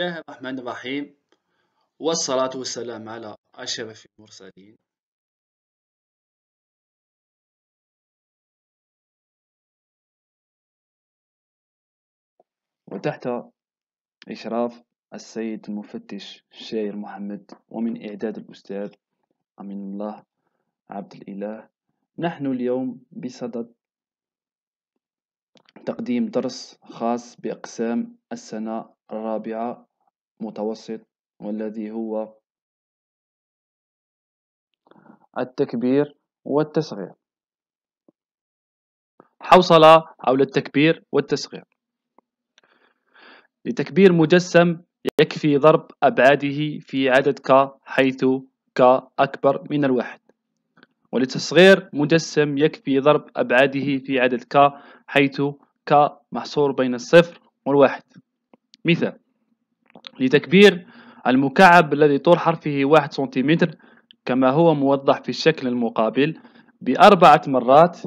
الله الرحمن الرحيم والصلاة والسلام على أشرف المرسلين وتحت إشراف السيد المفتش الشاعر محمد ومن إعداد الأستاذ أمين الله عبد الإله نحن اليوم بصدد تقديم درس خاص بأقسام السنة الرابعة متوسط والذي هو التكبير والتصغير حوصلة حول التكبير والتصغير لتكبير مجسم يكفي ضرب أبعاده في عدد ك حيث ك أكبر من الواحد ولتصغير مجسم يكفي ضرب أبعاده في عدد ك حيث ك محصور بين الصفر والواحد مثال لتكبير المكعب الذي طول حرفه واحد سنتيمتر كما هو موضح في الشكل المقابل بأربعة مرات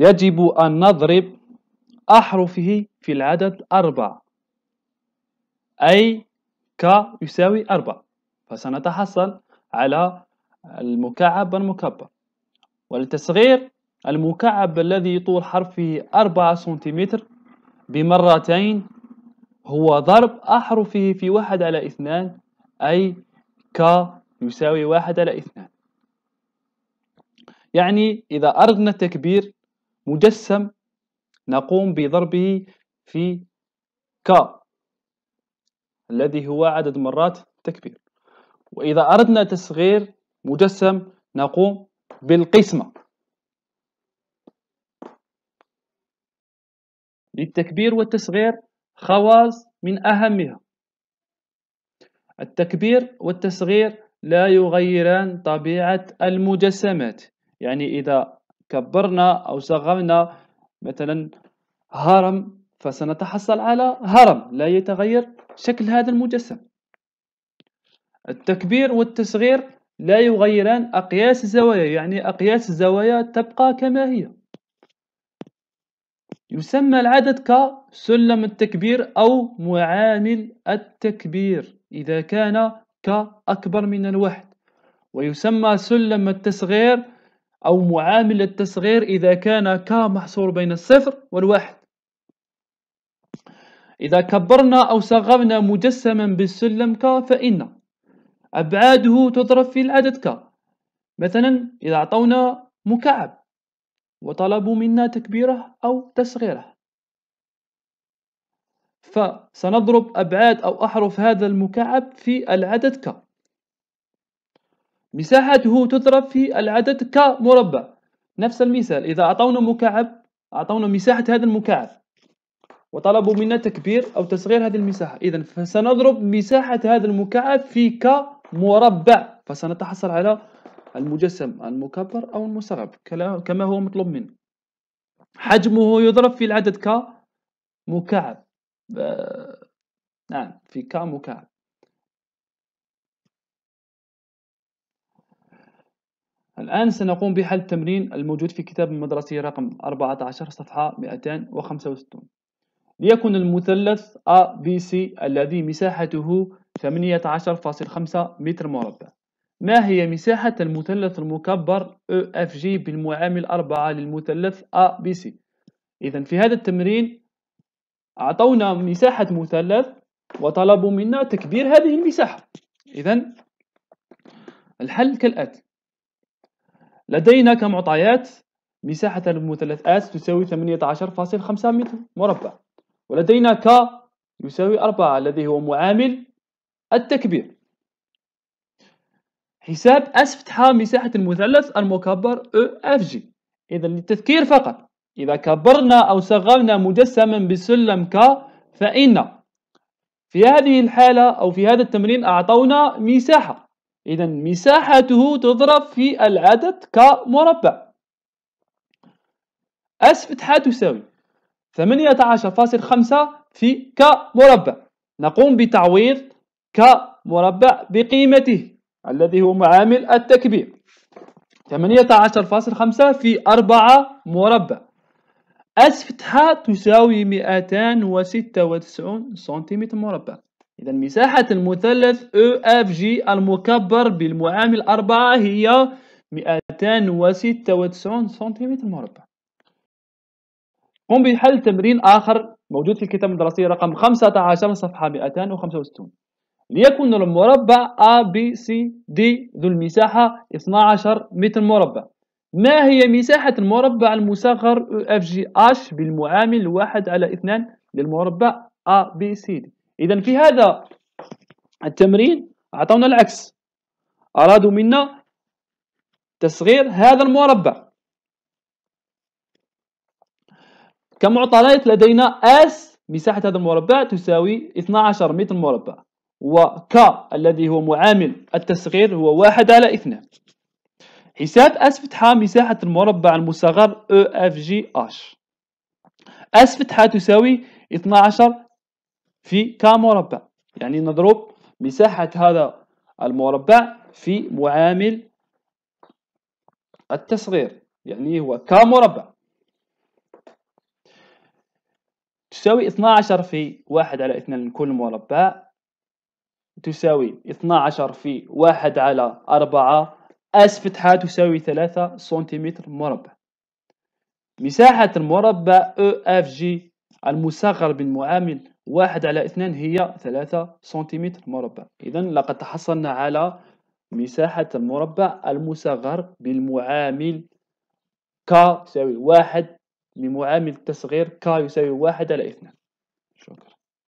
يجب أن نضرب أحرفه في العدد أربع أي ك يساوي أربع فسنتحصل على المكعب المكبر ولتصغير المكعب الذي طول حرفه أربعة سنتيمتر بمرتين هو ضرب أحرفه في واحد على اثنان أي ك يساوي واحد على اثنان يعني إذا أردنا تكبير مجسم نقوم بضربه في ك الذي هو عدد مرات تكبير وإذا أردنا تصغير مجسم نقوم بالقسمة للتكبير والتصغير خواص من أهمها التكبير والتصغير لا يغيران طبيعة المجسمات يعني إذا كبرنا أو صغرنا مثلا هرم فسنتحصل على هرم لا يتغير شكل هذا المجسم التكبير والتصغير لا يغيران أقياس الزوايا يعني أقياس الزوايا تبقى كما هي يسمى العدد كسلم التكبير أو معامل التكبير إذا كان ك أكبر من الواحد ويسمى سلم التصغير أو معامل التصغير إذا كان ك محصور بين الصفر والواحد إذا كبرنا أو صغرنا مجسما بالسلم ك فإن أبعاده تضرب في العدد ك مثلا إذا أعطونا مكعب وطلبوا منا تكبيره أو تصغيره فسنضرب أبعاد أو أحرف هذا المكعب في العدد ك مساحته تضرب في العدد ك مربع نفس المثال إذا أعطونا مكعب أعطونا مساحة هذا المكعب وطلبوا منا تكبير أو تصغير هذه المساحة إذا فسنضرب مساحة هذا المكعب في ك مربع فسنتحصل على المجسم المكبر أو المستغرب كما هو مطلوب منه حجمه يضرب في العدد ك مكعب نعم في ك مكعب الآن سنقوم بحل التمرين الموجود في كتاب المدرسي رقم 14 صفحة 265 ليكن المثلث ABC الذي مساحته 18.5 متر مربع ما هي مساحة المثلث المكبر EFG بالمعامل 4 للمثلث ABC إذا في هذا التمرين أعطونا مساحة مثلث وطلبوا منا تكبير هذه المساحة إذا الحل كالآتي لدينا كمعطيات مساحة المثلث S تساوي 18.5 متر مربع ولدينا ك يساوي 4 الذي هو معامل التكبير حساب اس فتحة مساحة المثلث المكبر او اف جي إذا للتذكير فقط إذا كبرنا أو صغرنا مجسما بسلم ك فإن في هذه الحالة أو في هذا التمرين أعطونا مساحة إذا مساحته تضرب في العدد مربع أس فتحة تساوي 18.5 في ك مربع نقوم بتعويض ك مربع بقيمته الذي هو معامل التكبير 18.5 في 4 مربع اس فتحة تساوي 296 سنتيمتر مربع إذا مساحة المثلث EFG المكبر بالمعامل 4 هي 296 سنتيمتر مربع قم بحل تمرين آخر موجود في الكتاب الدراسي رقم 15 صفحة 265 ليكن المربع A B C D ذو المساحة 12 متر مربع ما هي مساحة المربع المصغر F G H بالمعامل 1 على 2 للمربع A B C D إذا في هذا التمرين أعطونا العكس أرادوا منا تصغير هذا المربع كمعطيات لدينا S مساحة هذا المربع تساوي 12 متر مربع ك الذي هو معامل التصغير هو واحد على اثنان حساب اس فتحة مساحة المربع المصغر اش e اس فتحة تساوي 12 في ك مربع يعني نضرب مساحة هذا المربع في معامل التصغير يعني هو ك مربع تساوي 12 في 1 على 2 لكل مربع تساوي 12 في 1 على 4 اس فتحة تساوي 3 سنتيمتر مربع مساحة المربع او اف جي المصغر بالمعامل 1 على 2 هي 3 سنتيمتر مربع إذا لقد تحصلنا على مساحة المربع المصغر بالمعامل ك يساوي 1 بمعامل التصغير ك يساوي 1 على 2 شكرا